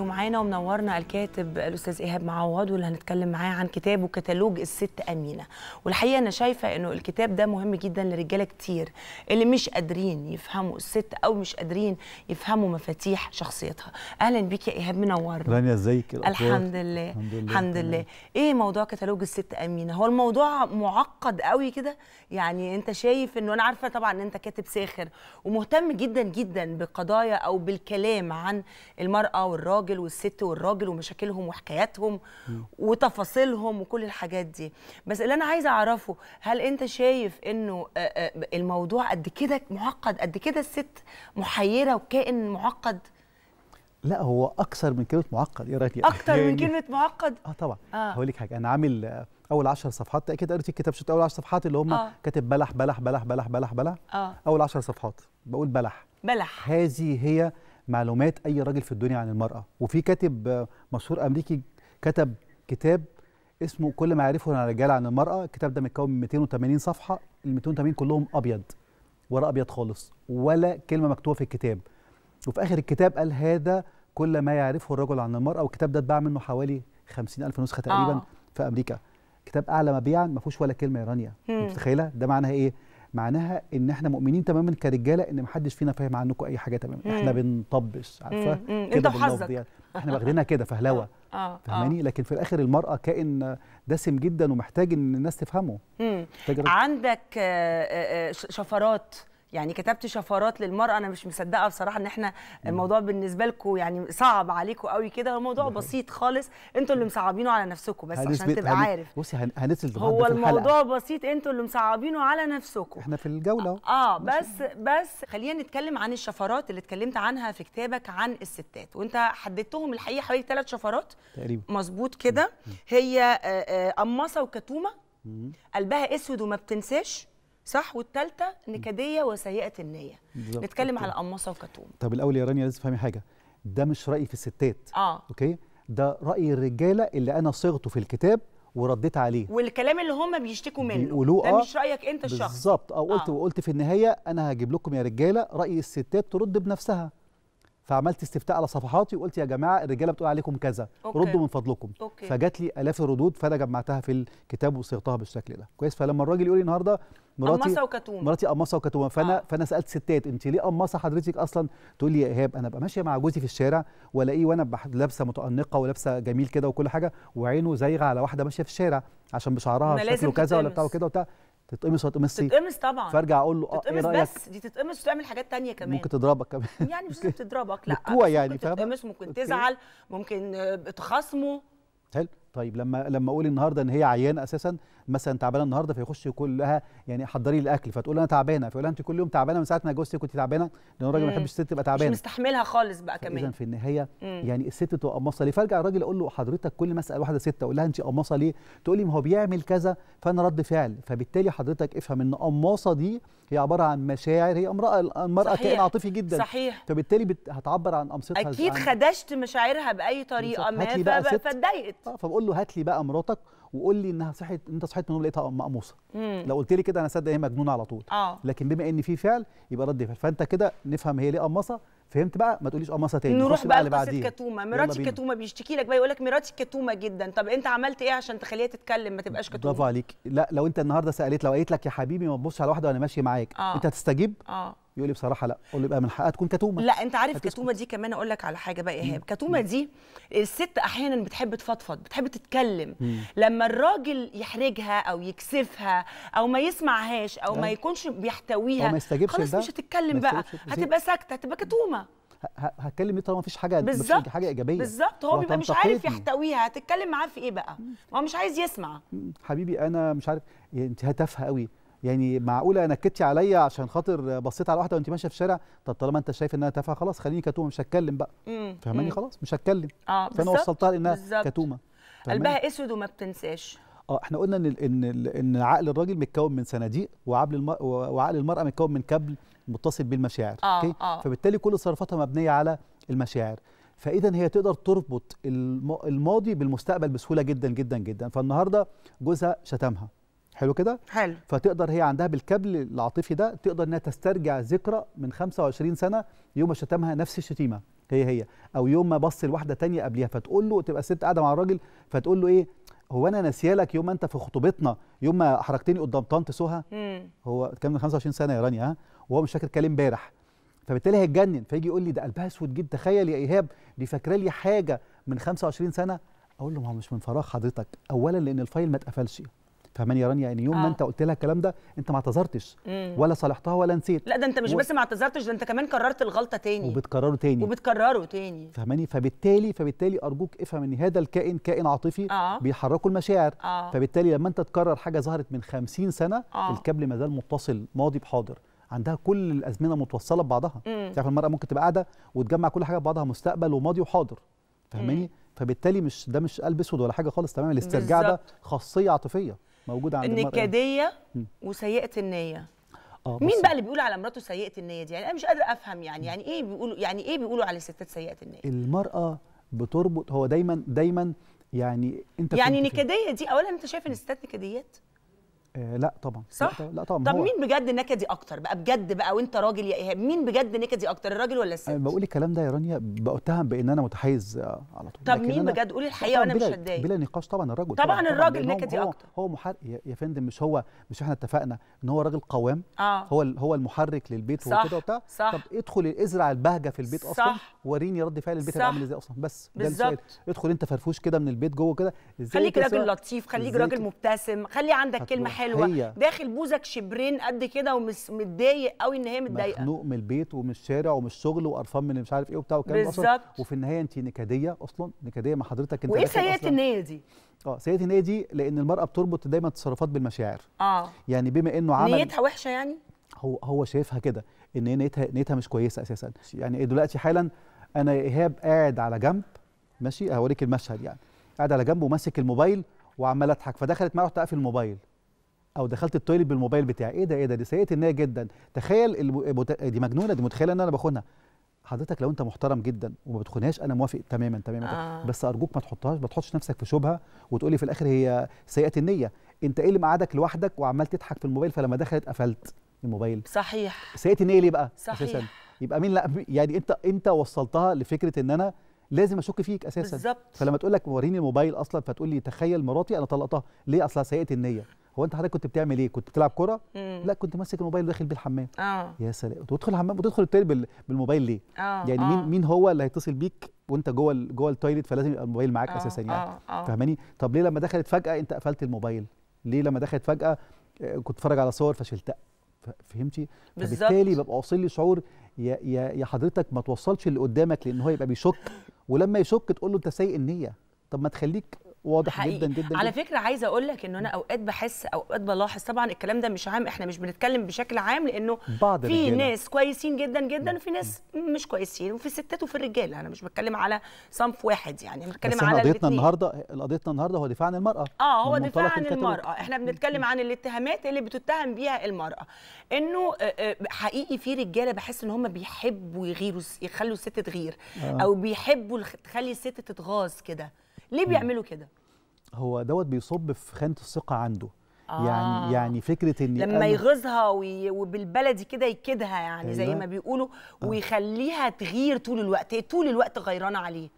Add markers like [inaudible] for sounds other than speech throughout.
ومعانا ومنورنا الكاتب الاستاذ ايهاب معوض واللي هنتكلم معاه عن كتابه كتالوج الست امينه والحقيقه انا شايفه انه الكتاب ده مهم جدا لرجاله كتير اللي مش قادرين يفهموا الست او مش قادرين يفهموا مفاتيح شخصيتها اهلا بيك يا ايهاب منورنا رانيا ازيك الحمد لله الحمد لله, الحمد لله. ايه موضوع كتالوج الست امينه هو الموضوع معقد قوي كده يعني انت شايف انه انا عارفه طبعا ان انت كاتب ساخر ومهتم جدا جدا بقضايا او بالكلام عن المراه والراجل الراجل والست والراجل ومشاكلهم وحكاياتهم وتفاصيلهم وكل الحاجات دي بس اللي انا عايزه اعرفه هل انت شايف انه الموضوع قد كده معقد قد كده الست محيره وكائن معقد لا هو اكثر من كلمه معقد يا إيه راجل اكثر من يعني كلمه معقد اه طبعا آه. هقول لك حاجه انا عامل اول 10 صفحات اكيد قريت الكتاب شفت اول 10 صفحات اللي هم آه. كاتب بلح بلح بلح بلح بلح بلح آه. اول 10 صفحات بقول بلح بلح هذه هي معلومات اي راجل في الدنيا عن المراه وفي كاتب مشهور امريكي كتب كتاب اسمه كل ما يعرفه الرجال عن المراه الكتاب ده متكون من 280 صفحه ال 280 كلهم ابيض ورق ابيض خالص ولا كلمه مكتوبه في الكتاب وفي اخر الكتاب قال هذا كل ما يعرفه الرجل عن المراه والكتاب ده اتباع منه حوالي 50000 نسخه تقريبا آه. في امريكا كتاب اعلى مبيعا ما فيهوش ولا كلمه يا رانيا متخيله ده معناها ايه معناها ان احنا مؤمنين تماما كرجاله ان محدش فينا فاهم عنكم اي حاجه تماما احنا بنطبش عارفه كده وحظك احنا واخدينها كده فهلوه آه، آه، آه. فهماني لكن في الاخر المراه كائن دسم جدا ومحتاج ان الناس تفهمه عندك شفرات يعني كتبت شفرات للمراه انا مش مصدقه بصراحه ان احنا الموضوع بالنسبه لكم يعني صعب عليكم قوي كده الموضوع بسيط خالص انتوا اللي مصعبينه على نفسكم بس عشان تبقى عارف بصي هنسال هو الموضوع بسيط انتوا اللي مصعبينه على نفسكم احنا في الجوله اه بس بس خلينا نتكلم عن الشفرات اللي اتكلمت عنها في كتابك عن الستات وانت حددتهم الحقيقه حوالي ثلاث شفرات تقريبا مظبوط كده هي آه، آه، قمصه وكتومه قلبها اسود وما بتنساش صح والثالثه نكديه وسيئه النيه بالزبط. نتكلم بالزبط. على قمصه وكتوم طب الاول يا رانيا لازم تفهمي حاجه ده مش رايي في الستات اه اوكي ده راي الرجاله اللي انا صيغته في الكتاب ورديت عليه والكلام اللي هم بيشتكوا منه بيقولوه ده آه. مش رايك انت الشخص بالظبط او آه، قلت وقلت آه. في النهايه انا هجيب لكم يا رجاله راي الستات ترد بنفسها فعملت استفتاء على صفحاتي وقلت يا جماعه الرجاله بتقول عليكم كذا أوكي. ردوا من فضلكم أوكي. فجات لي الاف الردود فانا جمعتها في الكتاب وصيغتها بالشكل ده كويس فلما الراجل يقول لي النهارده مراتي قمصه وكتومه مراتي قمصه وكتومه فانا آه. فانا سالت ستات انت ليه قمصه حضرتك اصلا تقول لي يا ايهاب انا ابقى ماشيه مع جوزي في الشارع والاقيه وانا لابسه متانقه ولابسه جميل كده وكل حاجه وعينه زايغه على واحده ماشيه في الشارع عشان بشعرها شكله كذا ولا بتاع وكده وبتاع تتقمص هتقمصي تتقمص طبعا فارجع اقول له اه ايه رايك بس دي تتقمص وتعمل حاجات تانية كمان ممكن تضربك كمان يعني مش [laughs] تضربك لا يعني، ممكن يعني تتقمص ممكن تزعل ممكن آه، تخاصمه حلو طيب لما لما اقول النهارده ان هي عيانه اساسا مثلا تعبانه النهارده فيخش يقول لها يعني حضري لي الاكل فتقول انا تعبانه فيقول لها انت كل يوم تعبانه من ساعه ما جوزتي كنت تعبانه لان الراجل ما بيحبش الست تبقى تعبانه مش مستحملها خالص بقى كمان اذا في النهايه مم. يعني الست تبقى قماصه ليه فارجع الراجل اقول له حضرتك كل ما اسال واحده ست اقول لها انت قماصه ليه تقول لي ما هو بيعمل كذا فانا رد فعل فبالتالي حضرتك افهم ان قماصه دي هي عباره عن مشاعر هي امراه المراه كائن عاطفي جدا صحيح فبالتالي بت... هتعبر عن قمصتها اكيد خدشت مشاعرها باي طريقه ما فاتضايقت آه، تقول له هات لي بقى مراتك وقول لي انها صحت انت صحيت من النوم لقيتها مقموصه لو قلت لي كده انا صدق هي مجنونه على طول أوه. لكن بما ان في فعل يبقى رد فعل فانت كده نفهم هي ليه قمصه فهمت بقى ما تقوليش قمصه تاني نروح بقى, بقى لقصه كتومه مراتي كتومه بيشتكي لك بقى يقول لك مراتي كتومه جدا طب انت عملت ايه عشان تخليها تتكلم ما تبقاش كتومه برافو عليك لا لو انت النهارده سالت لو قالت لك يا حبيبي ما تبصش على واحده وانا ماشي معاك آه. انت هتستجيب آه. يقول لي بصراحه لا قول لي بقى من حقها تكون كتومه لا انت عارف كتومه دي كمان اقول لك على حاجه بقى ايهاب كتومه دي الست احيانا بتحب تفضفض بتحب تتكلم مم. لما الراجل يحرجها او يكسفها او ما يسمعهاش او مم. ما أيوه. يكونش بيحتويها ما يستجيبش خلاص مش هتتكلم بقى هتبقى ساكته هتبقى كتومه هتكلم ليه طالما مفيش حاجه بالظبط حاجه ايجابيه بالظبط هو بيبقى مش عارف يحتويها هتتكلم معاه في ايه بقى ما هو مش عايز يسمع حبيبي انا مش عارف انت هتافهه قوي يعني معقوله نكدتي عليا عشان خاطر بصيت على واحده وانت ماشيه في الشارع طب طالما انت شايف انها تافهه خلاص خليني كتومه مش هتكلم بقى فهماني خلاص مش هتكلم آه فانا وصلتها لانها كتومه قلبها اسود وما بتنساش اه احنا قلنا ان ان ان عقل الراجل متكون من صناديق وعقل المرأة وعقل المراه متكون من كابل متصل بالمشاعر آه اوكي آه. فبالتالي كل تصرفاتها مبنيه على المشاعر فاذا هي تقدر تربط الماضي بالمستقبل بسهوله جدا جدا جدا فالنهارده جوزها شتمها حلو كده حلو فتقدر هي عندها بالكابل العاطفي ده تقدر انها تسترجع ذكرى من 25 سنه يوم ما شتمها نفس الشتيمه هي هي او يوم ما بص لواحده تانية قبلها فتقول له تبقى الست قاعده مع الراجل فتقول له ايه هو انا ناسيالك يوم ما انت في خطوبتنا يوم ما حركتني قدام طنط سهى هو كان من 25 سنه يا رانيا ها وهو مش فاكر كلام امبارح فبالتالي هيتجنن فيجي يقول لي ده قلبها اسود جدا تخيل يا ايهاب دي فاكره لي حاجه من 25 سنه اقول له ما هو مش من فراغ حضرتك اولا لان الفايل ما اتقفلش فهماني يا رانيا يعني يوم آه. ما انت قلت لها الكلام ده انت ما اعتذرتش ولا صالحتها ولا نسيت لا ده انت مش و... بس ما اعتذرتش ده انت كمان كررت الغلطه تاني وبتكرره تاني وبتكرره تاني فهماني فبالتالي فبالتالي ارجوك افهم ان هذا الكائن كائن عاطفي آه. بيحركه المشاعر آه. فبالتالي لما انت تكرر حاجه ظهرت من 50 سنه آه. الكابل ما زال متصل ماضي بحاضر عندها كل الازمنه متوصله ببعضها تعرف المراه ممكن تبقى قاعده وتجمع كل حاجه ببعضها مستقبل وماضي وحاضر فهماني فبالتالي مش ده مش قلب اسود ولا حاجه خالص تماما الاسترجاع ده خاصيه عاطفيه موجوده عند النكديه وسيئه النيه آه مين بقى اللي بيقول على مراته سيئه النيه دي يعني انا مش قادره افهم يعني يعني ايه بيقولوا يعني ايه بيقولوا على الستات سيئه النيه المراه بتربط هو دايما دايما يعني انت يعني نكديه دي اولا انت شايف ان الستات نكديات آه لا طبعا صح لا طبعا طب مين بجد نكدي اكتر بقى بجد بقى وانت راجل يا ايهاب مين بجد نكدي اكتر الراجل ولا الست بقول الكلام ده يا رانيا بتهم بان انا متحيز آه، على طول طب مين بجد قولي الحقيقه وانا مش هتضايق بلا نقاش طبعا الراجل طبعا, طبعاً الراجل نكدي اكتر هو محرك يا فندم مش هو مش احنا اتفقنا ان هو راجل قوام آه. هو هو المحرك للبيت وكده وبتاع صح طب ادخل ازرع البهجه في البيت اصلا وريني رد فعل البيت عامل ازاي اصلا بس ادخل انت فرفوش كده من البيت جوه كده خليك راجل لطيف خليك راجل مبتسم خلي عندك كلمه حلوه هي. داخل بوزك شبرين قد كده ومتضايق قوي ان هي متضايقه مخنوق من البيت ومن الشارع ومن الشغل وقرفان من مش عارف ايه وبتاع والكلام اصلا وفي النهايه انت نكديه اصلا نكديه مع حضرتك انت وايه سيئه النيه دي اه سيئه النيه دي لان المراه بتربط دايما تصرفات بالمشاعر اه يعني بما انه عمل نيتها وحشه يعني هو هو شايفها كده ان هي نيتها نيتها مش كويسه اساسا يعني إيه دلوقتي حالا انا ايهاب قاعد على جنب ماشي هوريك المشهد يعني قاعد على جنب وماسك الموبايل وعمال اضحك فدخلت معاه رحت اقفل الموبايل او دخلت التويليت بالموبايل بتاعي ايه ده ايه ده دي سيئه النيه جدا تخيل المت... دي مجنونه دي متخيله ان انا بخونها حضرتك لو انت محترم جدا وما بتخونهاش انا موافق تماما تماما آه. بس ارجوك ما تحطهاش ما تحطش نفسك في شبهه وتقولي في الاخر هي سيئه النيه انت ايه اللي مقعدك لوحدك وعمال تضحك في الموبايل فلما دخلت قفلت الموبايل صحيح سيئه النيه ليه بقى صحيح أساساً. يبقى مين لا يعني انت انت وصلتها لفكره ان انا لازم اشك فيك اساسا بالزبط. فلما تقول لك وريني الموبايل اصلا فتقول لي تخيل مراتي انا طلقتها ليه اصلا سيئه النيه هو انت حضرتك كنت بتعمل ايه كنت بتلعب كوره لا كنت ماسك الموبايل وداخل بيه الحمام اه يا سلام تدخل الحمام وتدخل التاني بالموبايل ليه آه. يعني مين آه. مين هو اللي هيتصل بيك وانت جوه جوه التويليت فلازم يبقى الموبايل معاك آه، اساسا يعني آه، فاهماني طب ليه لما دخلت فجاه انت قفلت الموبايل ليه لما دخلت فجاه كنت اتفرج على صور فشلتها فهمتي فبالتالي ببقى واصل لي شعور يا يا يا حضرتك ما توصلش اللي قدامك لان هو يبقى بيشك ولما يشك تقول له انت سيء النيه طب ما تخليك واضح حقيقي. جدا جدا على فكره عايزه اقول لك ان انا اوقات بحس اوقات بلاحظ طبعا الكلام ده مش عام احنا مش بنتكلم بشكل عام لانه بعض في رجالة. ناس كويسين جدا جدا نعم. وفي ناس مش كويسين وفي الستات وفي الرجاله انا مش بتكلم على صنف واحد يعني بتكلم على قضيتنا النهارده قضيتنا النهارده هو دفاع عن المراه اه هو دفاع عن المراه احنا بنتكلم عن الاتهامات اللي بتتهم بيها المراه انه آه، آه، حقيقي في رجاله بحس ان هم بيحبوا يغيروا يخلوا الست تغير آه. او بيحبوا تخلي الست تتغاظ كده ليه بيعملوا كده هو دوت بيصب في خانه الثقه عنده يعني آه. يعني يعني فكره ان لما يغيظها وي... وبالبلدي كده يكدها يعني أيوة. زي ما بيقولوا آه. ويخليها تغير طول الوقت طول الوقت غيرانه عليه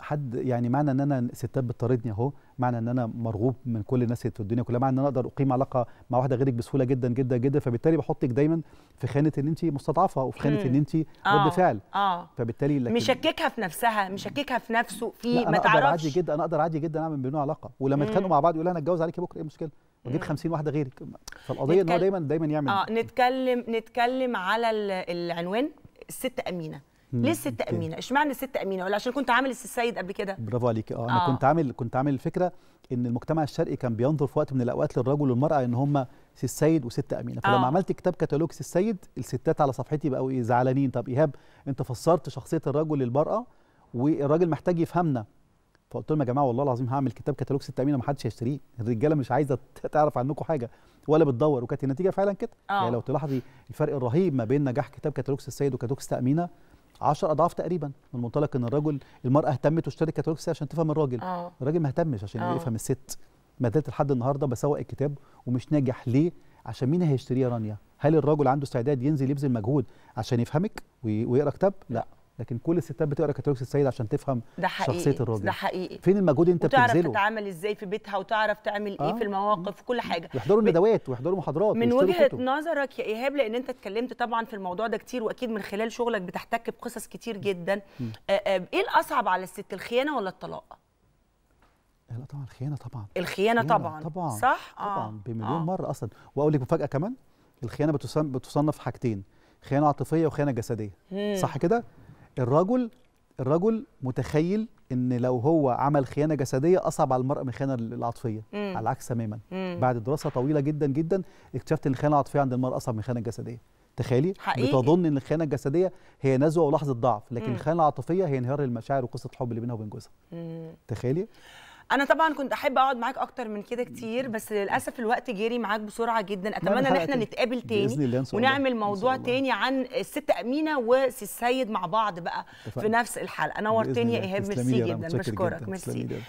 حد يعني معنى ان انا ستات بتطاردني اهو معنى ان انا مرغوب من كل الناس في الدنيا كلها معنى ان انا اقدر اقيم علاقه مع واحده غيرك بسهوله جدا جدا جدا فبالتالي بحطك دايما في خانه ان انت مستضعفه وفي خانه ان انت آه. رد فعل اه فبالتالي لكن مشككها في نفسها مشككها في نفسه في ما تعرفش انا اقدر عادي جدا انا اقدر عادي جدا اعمل بينهم علاقه ولما يتخانقوا مع بعض يقول انا اتجوز عليك بكره ايه المشكله وجيت 50 واحده غيرك فالقضيه نتكلم... ان هو دايما دايما يعمل اه نتكلم نتكلم على العنوان الست امينه ليه الست امينه اشمعنى الست امينه ولا عشان كنت عامل الست قبل كده برافو عليكي اه انا آه. كنت عامل كنت عامل الفكره ان المجتمع الشرقي كان بينظر في وقت من الاوقات للرجل والمراه ان هم سي السيد وست امينه فلما آه. عملت كتاب كتالوج سي السيد الستات على صفحتي بقوا ايه زعلانين طب ايهاب انت فسرت شخصيه الرجل للمراه والراجل محتاج يفهمنا فقلت لهم يا جماعه والله العظيم هعمل كتاب كتالوج ست امين ومحدش هيشتريه الرجاله مش عايزه تعرف عنكم حاجه ولا بتدور وكانت النتيجه فعلا كده أوه. يعني لو تلاحظي الفرق الرهيب ما بين نجاح كتاب كتالوج السيد وكتالوج ست امينه 10 اضعاف تقريبا من منطلق ان الرجل المراه اهتمت واشترت كتالوج السيد عشان تفهم الراجل أوه. الراجل ما اهتمش عشان آه. يفهم الست ما زلت لحد النهارده بسوق الكتاب ومش ناجح ليه عشان مين هيشتريه يا رانيا هل الراجل عنده استعداد ينزل يبذل مجهود عشان يفهمك ويقرا كتاب لا لكن كل الستات بتقرا كتالوج السيد عشان تفهم ده حقيقي. شخصيه الراجل ده حقيقي فين المجهود انت وتعرف بتبذله وتعرف تتعامل ازاي في بيتها وتعرف تعمل ايه آه. ايه في المواقف كل حاجه يحضروا الندوات ويحضروا محاضرات من وجهه نظرك يا ايهاب لان انت اتكلمت طبعا في الموضوع ده كتير واكيد من خلال شغلك بتحتك بقصص كتير جدا آه آه ايه الاصعب على الست الخيانه ولا الطلاق لا طبعا الخيانه طبعا الخيانه طبعا طبعا صح آه. طبعا بمليون آه. مره اصلا واقول لك مفاجاه كمان الخيانه بتصنف حاجتين خيانه عاطفيه وخيانه جسديه مم. صح كده الرجل الرجل متخيل ان لو هو عمل خيانه جسديه اصعب على المراه من الخيانه العاطفيه على العكس تماما مم. بعد دراسه طويله جدا جدا اكتشفت ان الخيانه العاطفيه عند المراه اصعب من الخيانه الجسديه تخيلي حقيقي. بتظن ان الخيانه الجسديه هي نزوه ولحظه ضعف لكن مم. الخيانه العاطفيه هي انهيار المشاعر وقصه الحب اللي بينها وبين جوزها تخيلي انا طبعا كنت احب اقعد معاك اكتر من كده كتير بس للاسف الوقت جري معاك بسرعه جدا اتمنى ان احنا نتقابل تاني ونعمل موضوع تاني عن الست امينه والسيد مع بعض بقى في نفس الحلقه نورتني يا ايهاب ميرسي جدا بشكرك ميرسي